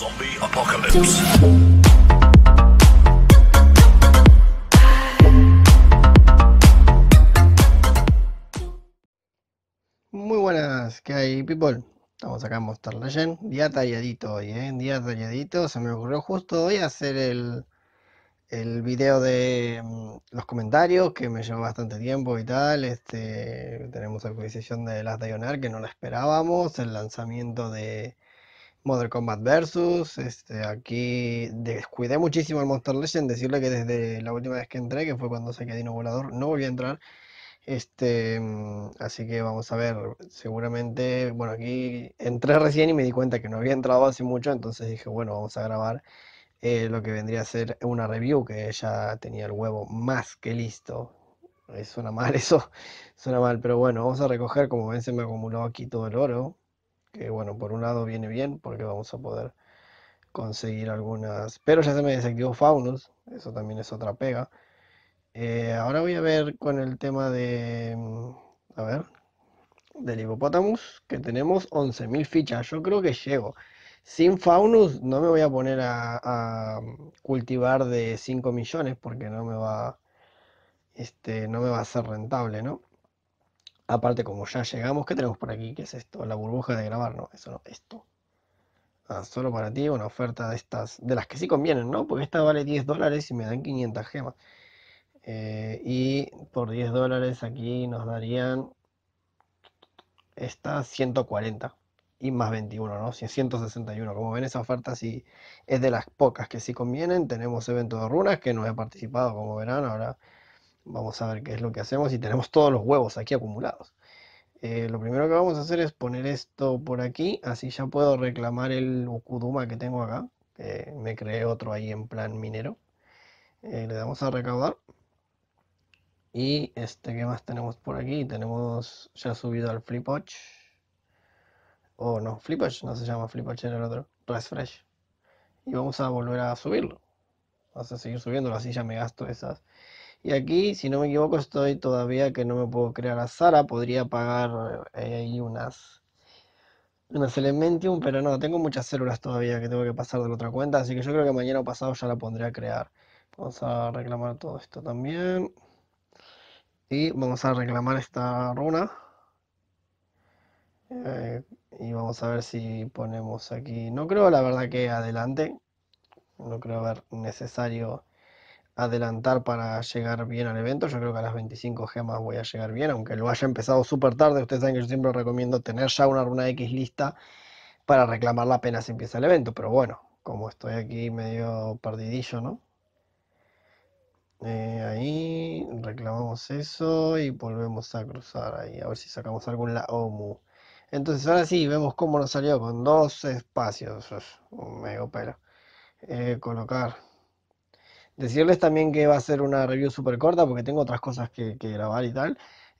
Zombie Apocalypse. Muy buenas, ¿qué hay, people? Estamos acá en Monster Legend. Día talladito hoy, ¿eh? Día talladito. Se me ocurrió justo hoy hacer el, el video de mm, los comentarios, que me llevó bastante tiempo y tal. Este, tenemos actualización de las Day que no la esperábamos. El lanzamiento de Mother Combat Versus. Este, aquí descuidé muchísimo el Monster Legend. Decirle que desde la última vez que entré, que fue cuando saqué Dino Volador, no voy a entrar. Este, mm, así que vamos a ver. Seguramente, bueno, aquí entré recién y me di cuenta que no había entrado hace mucho. Entonces dije, bueno, vamos a grabar eh, lo que vendría a ser una review que ya tenía el huevo más que listo. Eh, suena mal eso, suena mal, pero bueno, vamos a recoger, como ven se me acumuló aquí todo el oro, que bueno, por un lado viene bien porque vamos a poder conseguir algunas, pero ya se me desactivó Faunus, eso también es otra pega. Eh, ahora voy a ver con el tema de, mm, a ver, del Hippopotamus, que tenemos 11.000 fichas, yo creo que llego. Sin Faunus no me voy a poner a, mm, cultivar de 5 millones porque no me va, este, no me va a ser rentable, ¿no? Aparte, como ya llegamos, ¿qué tenemos por aquí? ¿Qué es esto? La burbuja de grabar, no, eso no, esto. Ah, solo para ti, una oferta de estas, de las que sí convienen, ¿no? Porque esta vale 10 dólares y me dan 500 gemas. Eh, y por 10 dólares aquí nos darían esta 140 y más 21, ¿no? 161. Como ven, esa oferta sí es de las pocas que sí convienen. Tenemos evento de runas que no he participado, como verán, ahora Vamos a ver qué es lo que hacemos y tenemos todos los huevos aquí acumulados. Eh, lo primero que vamos a hacer es poner esto por aquí, así ya puedo reclamar el Ukuduma que tengo acá. me creé otro ahí en plan minero. Eh, le damos a recaudar. Y este qué más tenemos por aquí, tenemos ya subido al Flipwatch. O oh, no, Flipwatch no se llama Flipwatch, era el otro, Refresh. Y vamos a volver a subirlo. Vamos a seguir subiéndolo, así ya me gasto esas y aquí, si no me equivoco, estoy todavía que no me puedo crear a Sara. Podría pagar eh, ahí unas, unas Elementium, pero no, tengo muchas células todavía que tengo que pasar de la otra cuenta. Así que yo creo que mañana o pasado ya la pondré a crear. Vamos a reclamar todo esto también. Y vamos a reclamar esta runa. Eh, y vamos a ver si ponemos aquí. No creo, la verdad, que adelante. No creo haber necesario adelantar para llegar bien al evento. Yo creo que a las 25 gemas voy a llegar bien, aunque lo haya empezado súper tarde. Ustedes saben que yo siempre recomiendo tener ya una runa X lista para reclamarla apenas empieza el evento. Pero bueno, como estoy aquí medio perdidillo, ¿no? Eh, ahí reclamamos eso y volvemos a cruzar ahí, a ver si sacamos algún la OMU. Entonces ahora sí, vemos cómo nos salió con dos espacios. Mega pelo. Eh, colocar Decirles también que va a ser una review súper corta porque tengo otras cosas que, grabar y tal.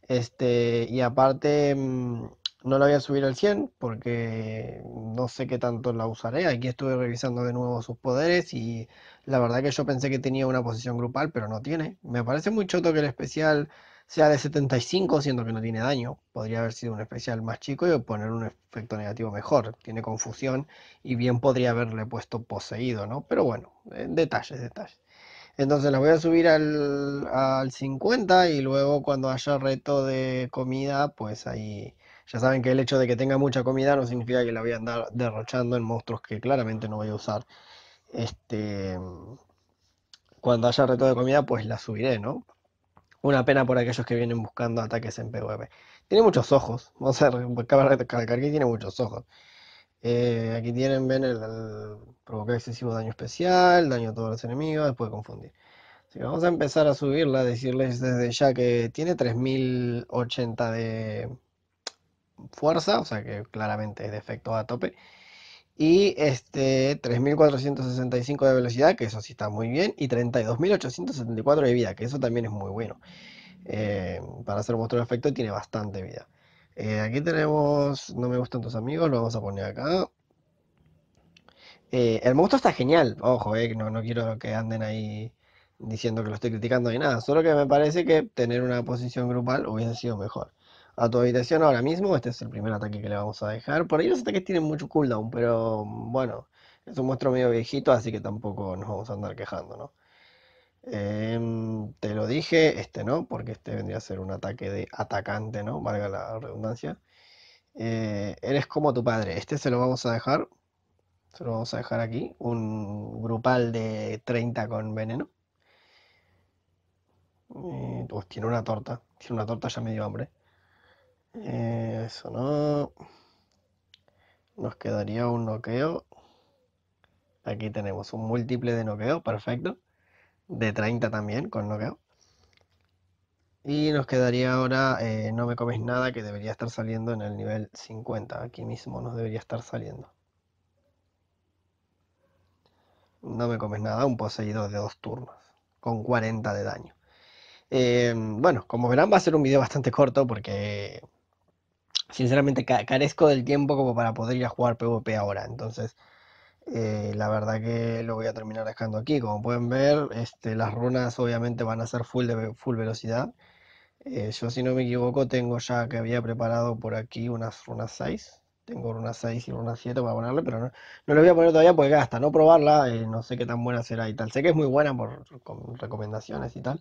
Este, y aparte, mm, no la voy a subir al 100 porque no sé qué tanto la usaré. Aquí estuve revisando de nuevo sus poderes y la verdad que yo pensé que tenía una posición grupal, pero no tiene. Me parece muy choto que el especial sea de 75, siendo que no tiene daño. Podría haber sido un especial más chico y poner un efecto negativo mejor. Tiene confusión y bien podría haberle puesto poseído, ¿no? Pero bueno, eh, detalles, detalles. Entonces las voy a subir al, 50 y luego cuando haya reto de comida, pues ahí ya saben que el hecho de que tenga mucha comida no significa que la voy a andar derrochando en monstruos que claramente no voy a usar. Este, cuando haya reto de comida, pues la subiré, ¿no? Una pena por aquellos que vienen buscando ataques en PvP. Tiene muchos ojos. Vamos a recalcar que tiene muchos ojos. Eh, aquí tienen, ven, el, provocar excesivo daño especial, daño a todos los enemigos, después confundir vamos a empezar a subirla, decirles desde ya que tiene 3080 de fuerza, o sea que claramente es efecto a tope. Y este 3465 de velocidad, que eso sí está muy bien. Y 32874 de vida, que eso también es muy bueno. Eh, para hacer de efecto tiene bastante vida. Eh, aquí tenemos No me gustan tus amigos, lo vamos a poner acá. Eh, el monstruo está genial, ojo, no, no quiero que anden ahí diciendo que lo estoy criticando y nada, solo que me parece que tener una posición grupal hubiese sido mejor. A tu habitación ahora mismo, este es el primer ataque que le vamos a dejar. Por ahí los ataques tienen mucho cooldown, pero bueno, es un monstruo medio viejito, así que tampoco nos vamos a andar quejando, ¿no? Em, te lo dije, este no, porque este vendría a ser un ataque de atacante, ¿no? Valga la redundancia. Eh, eres como tu padre, este se lo vamos a dejar. Se lo vamos a dejar aquí, un grupal de 30 con veneno. Eh, oh. pues tiene una torta. Tiene una torta, ya medio dio hambre. Eh, eso no. Nos quedaría un noqueo. Aquí tenemos un múltiple de noqueo, perfecto. De 30 también, con noqueo. Y nos quedaría ahora eh, No me comes nada, que debería estar saliendo en el nivel 50. Aquí mismo nos debería estar saliendo. No me comes nada, un poseído de dos turnos, con 40 de daño. Eh, bueno, como verán va a ser un video bastante corto porque sinceramente carezco del tiempo como para poder ir a jugar PvP ahora. Entonces, eh, la verdad que lo voy a terminar dejando aquí. Como pueden ver, este, las runas obviamente van a ser full, de, full velocidad. Eh, yo si no me equivoco tengo ya que había preparado por aquí unas runas 6. Tengo runas 6 y runas 7 para ponerle, pero no, lo voy a poner todavía porque hasta no probarla, no sé qué tan buena será y tal. Sé que es muy buena por recomendaciones y tal,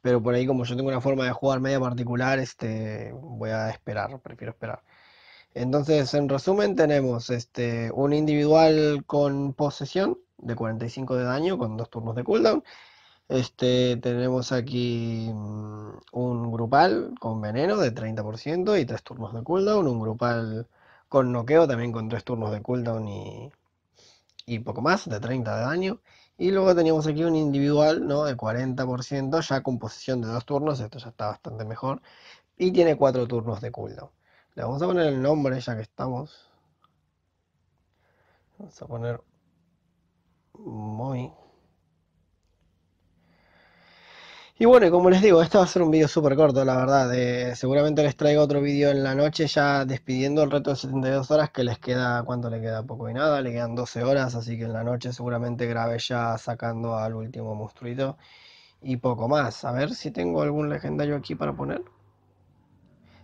pero por ahí como yo tengo una forma de jugar media particular, este, voy a esperar, prefiero esperar. Entonces, en resumen, tenemos este, un individual con posesión de 45 de daño con dos turnos de cooldown. Este, tenemos aquí mm, un grupal con veneno de 30% y tres turnos de cooldown. Un grupal con noqueo también con tres turnos de cooldown y, y poco más, de 30 de daño. Y luego tenemos aquí un individual ¿no? de 40%, ya con posición de dos turnos, esto ya está bastante mejor. Y tiene cuatro turnos de cooldown. Le vamos a poner el nombre ya que estamos. Vamos a poner Y bueno, como les digo, este va a ser un vídeo súper corto, la verdad. seguramente les traigo otro vídeo en la noche ya despidiendo el reto de 72 horas que les queda, ¿cuánto le queda? Poco y nada, le quedan 12 horas, así que en la noche seguramente grabé ya sacando al último monstruito y poco más. A ver si tengo algún legendario aquí para poner.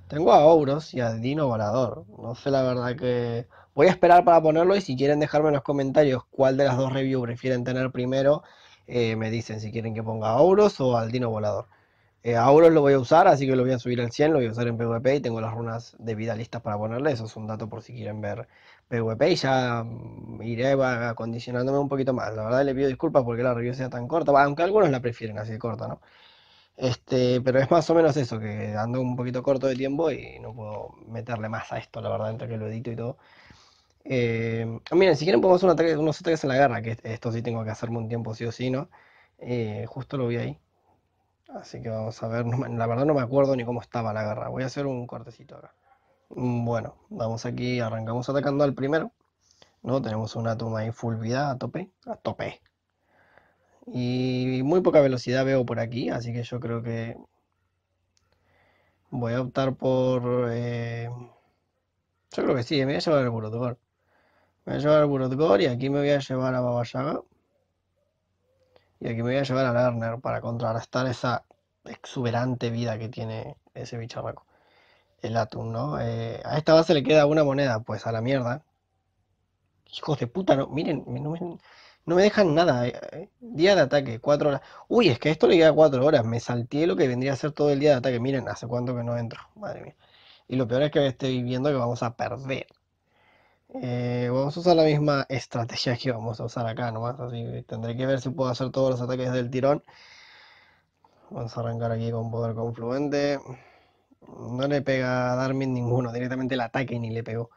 Tengo a Ouros y a Dino Volador. No sé la verdad que... Voy a esperar para ponerlo y si quieren dejarme en los comentarios cuál de las dos reviews prefieren tener primero eh, me dicen si quieren que ponga Auros o al Dino Volador. Eh, Auros lo voy a usar, así que lo voy a subir al 100, lo voy a usar en PvP y tengo las runas de vida listas para ponerle. Eso es un dato por si quieren ver PvP y ya mm, iré acondicionándome un poquito más. La verdad le pido disculpas porque la review sea tan corta, aunque algunos la prefieren así de corta, ¿no? Este, pero es más o menos eso, que ando un poquito corto de tiempo y no puedo meterle más a esto, la verdad, entre que lo edito y todo. Eh, miren, si quieren podemos hacer unos ataques en la garra que esto sí tengo que hacerme un tiempo sí o sí, ¿no? Eh, justo lo vi ahí. Así que vamos a ver, la verdad no me acuerdo ni cómo estaba la garra Voy a hacer un cortecito acá. Mm, bueno, vamos aquí, arrancamos atacando al primero. ¿no? Tenemos una toma ahí full vida a tope, a tope. Y muy poca velocidad veo por aquí, así que yo creo que voy a optar por... Eh, yo creo que sí, me voy a llevar el me voy a llevar al Gore y aquí me voy a llevar a Babayaga. Y aquí me voy a llevar a Lerner para contrarrestar esa exuberante vida que tiene ese bicharraco. El atún, ¿no? Eh, a esta base le queda una moneda, pues a la mierda. Hijos de puta, no, miren, no me, dejan nada. Eh, eh. Día de ataque, cuatro horas. Uy, es que esto le queda cuatro horas. Me salteé lo que vendría a ser todo el día de ataque. Miren, hace cuánto que no entro. Madre mía. Y lo peor es que estoy viendo que vamos a perder. Eh, vamos a usar la misma estrategia que vamos a usar acá no así tendré que ver si puedo hacer todos los ataques del tirón. Vamos a arrancar aquí con poder confluente. No le pega a Darmin ninguno, directamente el ataque ni le pegó.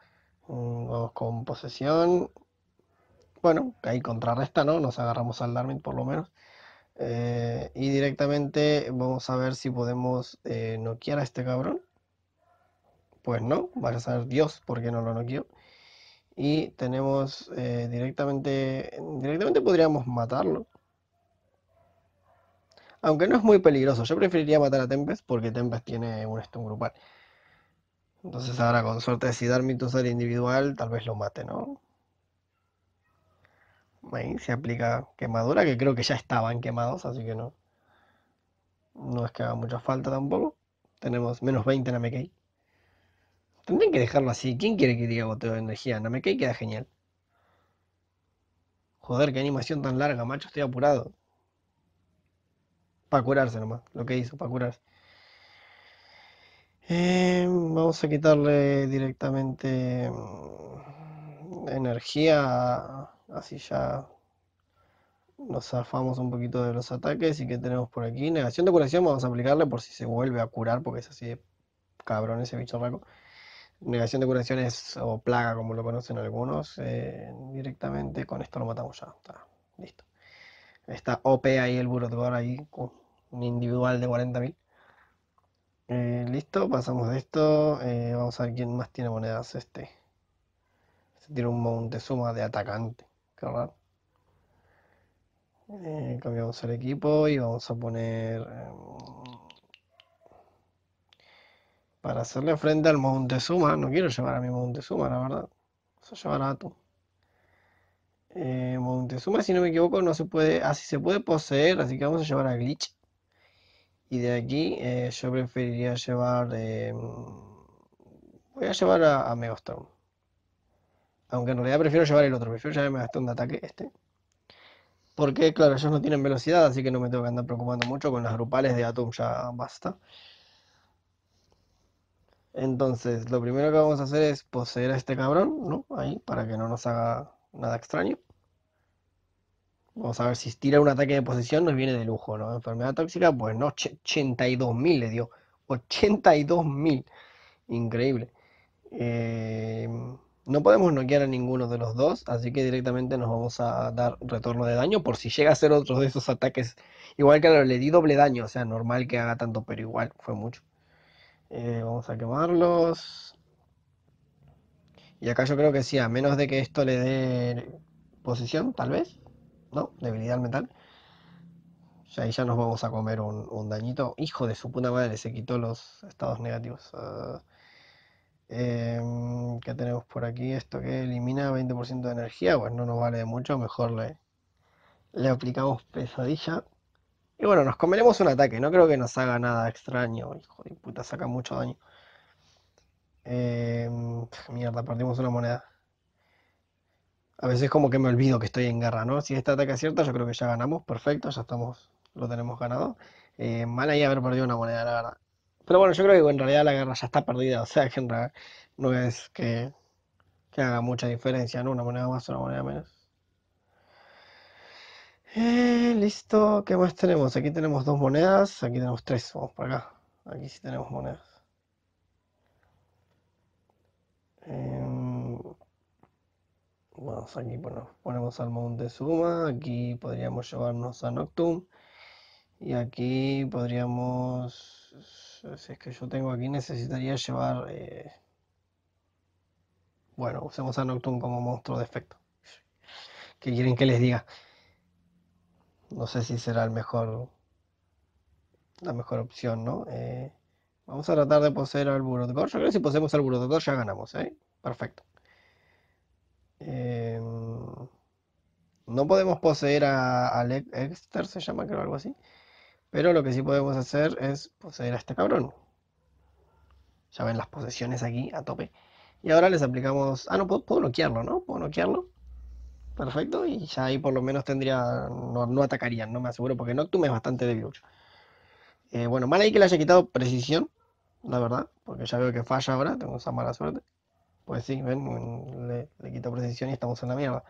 Mm, vamos con posesión. Bueno, ahí contrarresta, ¿no? Nos agarramos al Darmin por lo menos. Eh, y directamente vamos a ver si podemos eh, noquear a este cabrón. Pues no, vaya a saber Dios porque no lo noqueó. Y tenemos eh, directamente, directamente podríamos matarlo. Aunque no es muy peligroso, yo preferiría matar a Tempest porque Tempest tiene un stun grupal. Entonces ahora con suerte si Darmit usa individual, tal vez lo mate, ¿no? Ahí se aplica quemadura, que creo que ya estaban quemados, así que no. No es que haga mucha falta tampoco. Tenemos menos 20 en AMK. Tendrían que dejarlo así. ¿Quién quiere que diga goteo de energía? No me cae queda genial. Joder, qué animación tan larga, macho. Estoy apurado. Para curarse nomás. Lo que hizo, para curarse. Em, vamos a quitarle directamente mm, energía. Así ya nos zafamos un poquito de los ataques y que tenemos por aquí. Negación de curación vamos a aplicarle por si se vuelve a curar porque es así de cabrón ese bicho raco. Negación de curaciones o plaga, como lo conocen algunos, eh, directamente con esto lo matamos ya. Está listo. Está OP ahí, el ahora ahí, con un individual de 40.000. Eh, listo, pasamos de esto. Eh, vamos a ver quién más tiene monedas. Este. Se tiene un suma de atacante. Eh, cambiamos el equipo y vamos a poner em, para hacerle frente al Montezuma. No quiero llevar a mi Montezuma, la verdad. Eso llevar a Atum. Eh, Montezuma, si no me equivoco, no se puede. Así ah, se puede poseer, así que vamos a llevar a Glitch. Y de aquí eh, yo preferiría llevar. Eh, voy a llevar a, a Megastone. Aunque en realidad prefiero llevar el otro, prefiero llevar a Megastone de ataque este. Porque, claro, ellos no tienen velocidad, así que no me tengo que andar preocupando mucho con las grupales de Atom, ya basta. Entonces, lo primero que vamos a hacer es poseer a este cabrón, ¿no? Ahí, para que no nos haga nada extraño. Vamos a ver si tira un ataque de posición nos viene de lujo, ¿no? Enfermedad tóxica, pues no, 82.000 le dio. 82.000. Increíble. Eh, no podemos noquear a ninguno de los dos, así que directamente nos vamos a dar retorno de daño por si llega a ser otro de esos ataques. Igual que le di doble daño, o sea, normal que haga tanto, pero igual fue mucho. Eh, vamos a quemarlos. Y acá yo creo que sí, a menos de que esto le dé posición, tal vez. ¿No? Debilidad mental. Ya ahí ya nos vamos a comer un, dañito. Hijo de su puta madre, se quitó los estados negativos. Ah. Em, que tenemos por aquí? Esto que elimina 20% de energía. Pues no nos vale mucho. Mejor le, le aplicamos pesadilla. Y bueno, nos comeremos un ataque. No creo que nos haga nada extraño. Hijo de puta, saca mucho daño. Eh, mierda, perdimos una moneda. A veces como que me olvido que estoy en guerra, ¿no? Si este ataque es cierto, yo creo que ya ganamos. Perfecto, ya estamos, lo tenemos ganado. Eh, mal ahí haber perdido una moneda, la verdad. Pero bueno, yo creo que en realidad la guerra ya está perdida. O sea que en realidad no es que, que haga mucha diferencia, ¿no? Una moneda más, una moneda menos. Eh, listo, ¿qué más tenemos? Aquí tenemos dos monedas, aquí tenemos tres, vamos para acá. Aquí sí tenemos monedas. Eh, aquí, bueno, ponemos al monte Suma, aquí podríamos llevarnos a Noctum. Y aquí podríamos, si es que yo tengo aquí, necesitaría llevar... Eh, bueno, usemos a Noctum como monstruo de efecto. ¿Qué quieren que les diga? no sé si será el mejor, la mejor opción, ¿no? Eh, vamos a tratar de poseer al Burodgor. Yo creo que si poseemos al Burodgor ya ganamos, ¿eh? Perfecto. Eh, no podemos poseer a, Exter, se llama, creo, algo así. Pero lo que sí podemos hacer es poseer a este cabrón. Ya ven las posesiones aquí a tope. Y ahora les aplicamos... Ah, no, puedo, puedo bloquearlo, ¿no? Puedo noquearlo perfecto, y ya ahí por lo menos tendría, no, atacarían, no me aseguro, porque Noctum es bastante débil. Eh, bueno, mal ahí que le haya quitado precisión, la verdad, porque ya veo que falla ahora, tengo esa mala suerte. Pues sí, ven, le, quito precisión y estamos en la mierda.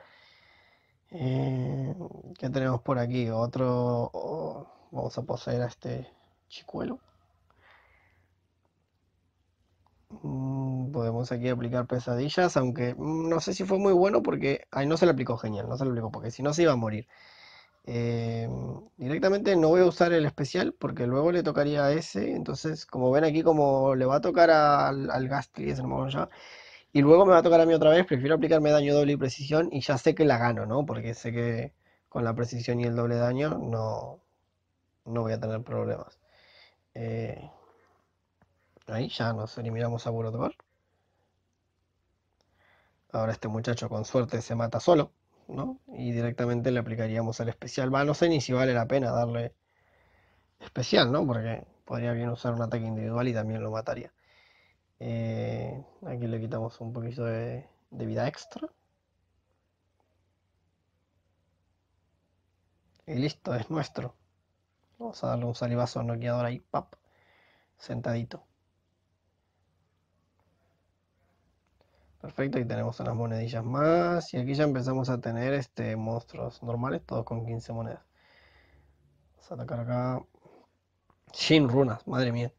Eh, ¿Qué tenemos por aquí? Otro... Oh, vamos a poseer a este chicuelo podemos aquí aplicar pesadillas, aunque mm, no sé si fue muy bueno porque... ahí no se le aplicó genial, no se le aplicó porque si no se iba a morir. Em, directamente no voy a usar el especial porque luego le tocaría a ese. Entonces, como ven aquí, como le va a tocar al, al Gastly, ese ya. Y luego me va a tocar a mí otra vez. Prefiero aplicarme daño doble y precisión. Y ya sé que la gano, ¿no? Porque sé que con la precisión y el doble daño no, no voy a tener problemas. Eh, ahí ya nos eliminamos a Burotbar. Ahora este muchacho con suerte se mata solo, ¿no? Y directamente le aplicaríamos el especial. Va, no sé ni si vale la pena darle especial, ¿no? Porque podría bien usar un ataque individual y también lo mataría. Eh, aquí le quitamos un poquito de, vida extra. Y listo, es nuestro. Vamos a darle un salivazo noqueador ahí, pap, sentadito. Perfecto, y tenemos unas monedillas más. Y aquí ya empezamos a tener este monstruos normales, todos con 15 monedas. Vamos a atacar acá. Sin runas, madre mía.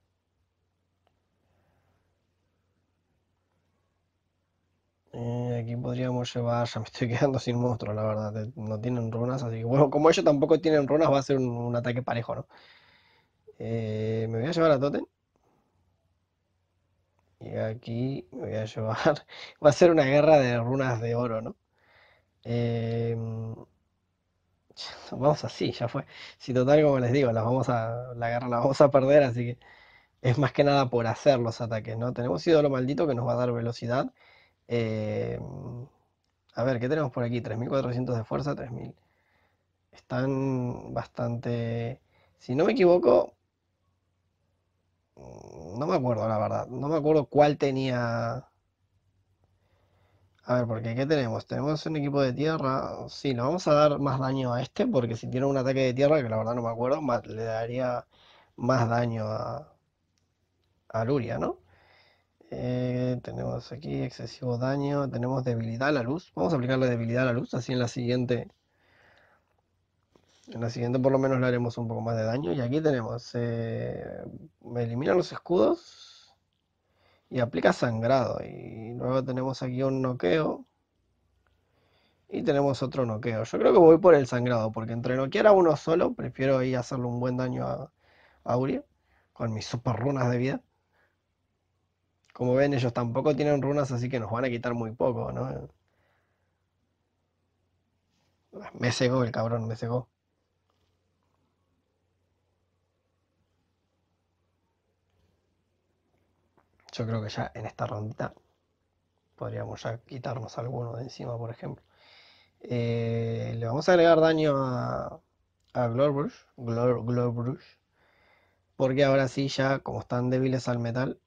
Eh, aquí podríamos llevar, ya me estoy quedando sin monstruos, la verdad. Eh, no tienen runas, así que bueno, como ellos tampoco tienen runas, va a ser un, ataque parejo, ¿no? Eh, me voy a llevar a Totem. Y aquí me voy a llevar. Va a ser una guerra de runas de oro, ¿no? Em, vamos así, ya fue. Si total, como les digo, las vamos a, la guerra la vamos a perder, así que es más que nada por hacer los ataques, ¿no? Tenemos ídolo maldito que nos va a dar velocidad. Em, a ver, ¿qué tenemos por aquí? 3400 de fuerza, 3000. Están bastante... Si no me equivoco, no me acuerdo, la verdad. No me acuerdo cuál tenía. A ver, porque ¿qué tenemos? Tenemos un equipo de tierra. Sí, le vamos a dar más daño a este, porque si tiene un ataque de tierra, que la verdad no me acuerdo, le daría más daño a, Luria, ¿no? Eh, tenemos aquí excesivo daño, tenemos debilidad a la luz. Vamos a aplicar la debilidad a la luz, así en la siguiente en la siguiente por lo menos le haremos un poco más de daño. Y aquí tenemos, eh, me elimina los escudos y aplica sangrado. Y luego tenemos aquí un noqueo. Y tenemos otro noqueo. Yo creo que voy por el sangrado, porque entre noquear a uno solo, prefiero a hacerle un buen daño a, a con mis super runas de vida. Como ven, ellos tampoco tienen runas, así que nos van a quitar muy poco, ¿no? Me cegó el cabrón, me cegó. Yo creo que ya en esta rondita podríamos ya quitarnos alguno de encima, por ejemplo. Eh, le vamos a agregar daño a, a porque ahora sí ya como están débiles al metal,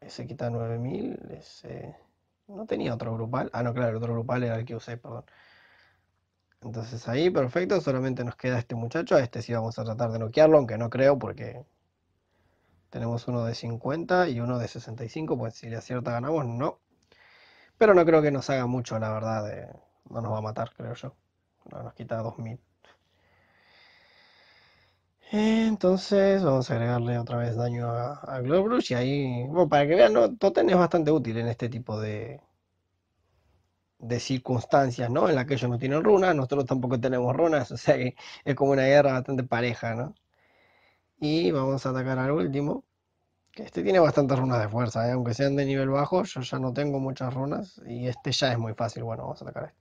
ese quita 9000, ese... No tenía otro grupal. Ah, no, claro, el otro grupal era el que usé, perdón. Entonces ahí, perfecto, solamente nos queda este muchacho. A este sí vamos a tratar de noquearlo, aunque no creo porque tenemos uno de 50 y uno de 65, pues si le acierta ganamos, no. Pero no creo que nos haga mucho, la verdad. no nos va a matar, creo yo. No, nos quita 2000. Entonces vamos a agregarle otra vez daño a, a Globrush y ahí, bueno, para que vean, ¿no? Totem es bastante útil en este tipo de, de circunstancias, ¿no? En la que ellos no tienen runas, nosotros tampoco tenemos runas, o sea que es como una guerra bastante pareja, ¿no? Y vamos a atacar al último. Que este tiene bastantes runas de fuerza, ¿eh? aunque sean de nivel bajo, yo ya no tengo muchas runas. Y este ya es muy fácil. Bueno, vamos a atacar a este.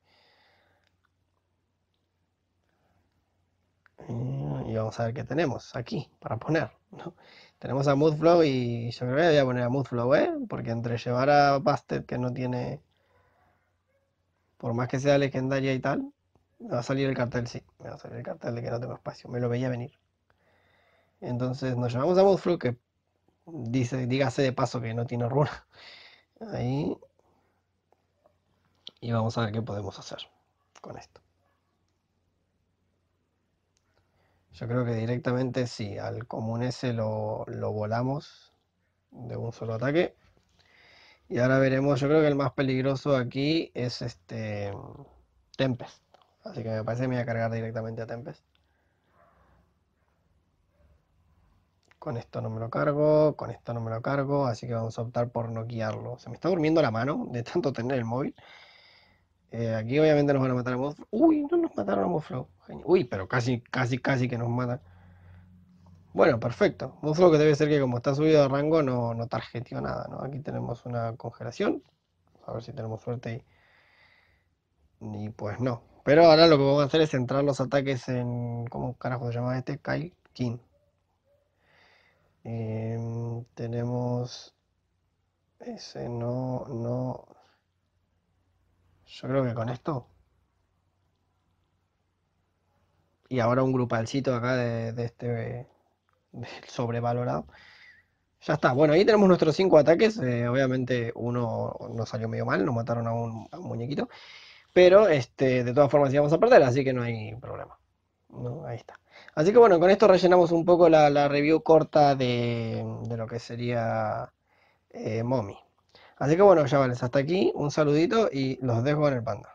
Eh, y vamos a ver qué tenemos aquí para poner. Tenemos a Moodflow y yo creo que voy a poner a Moodflow, ¿eh? Porque entre llevar a Bastet que no tiene... Por más que sea legendaria y tal, me va a salir el cartel, sí. Me va a salir el cartel de que no tengo espacio. Me lo veía venir. Entonces nos llevamos a Wolfro, que dice, dígase de paso que no tiene runa. Ahí. Y vamos a ver qué podemos hacer con esto. Yo creo que directamente sí, al común ese lo, lo volamos de un solo ataque. Y ahora veremos, yo creo que el más peligroso aquí es este Tempest. Así que me parece que me voy a cargar directamente a Tempest. Con esto no me lo cargo, con esto no me lo cargo, así que vamos a optar por no guiarlo. Se me está durmiendo la mano de tanto tener el móvil. Eh, aquí obviamente nos van a matar a Mothflow. Uy, no nos mataron a Mothflow Uy, pero casi, casi, casi que nos matan. Bueno, perfecto. Mothflow que debe ser que como está subido de rango no, no nada, ¿no? Aquí tenemos una congelación. A ver si tenemos suerte y, y pues no. Pero ahora lo que vamos a hacer es centrar los ataques en... ¿Cómo carajo se llama este? Kyle King. Em, tenemos ese no, no. Yo creo que con esto. Y ahora un grupalcito acá de, este sobrevalorado. Ya está. Bueno, ahí tenemos nuestros cinco ataques. Eh, obviamente uno nos salió medio mal, nos mataron a un, muñequito. Pero este, de todas formas íbamos a perder, así que no hay problema. No, ahí está. Así que bueno, con esto rellenamos un poco la, review corta de, lo que sería eh, Momi. Así que bueno, chavales, hasta aquí, un saludito y los dejo en el panda.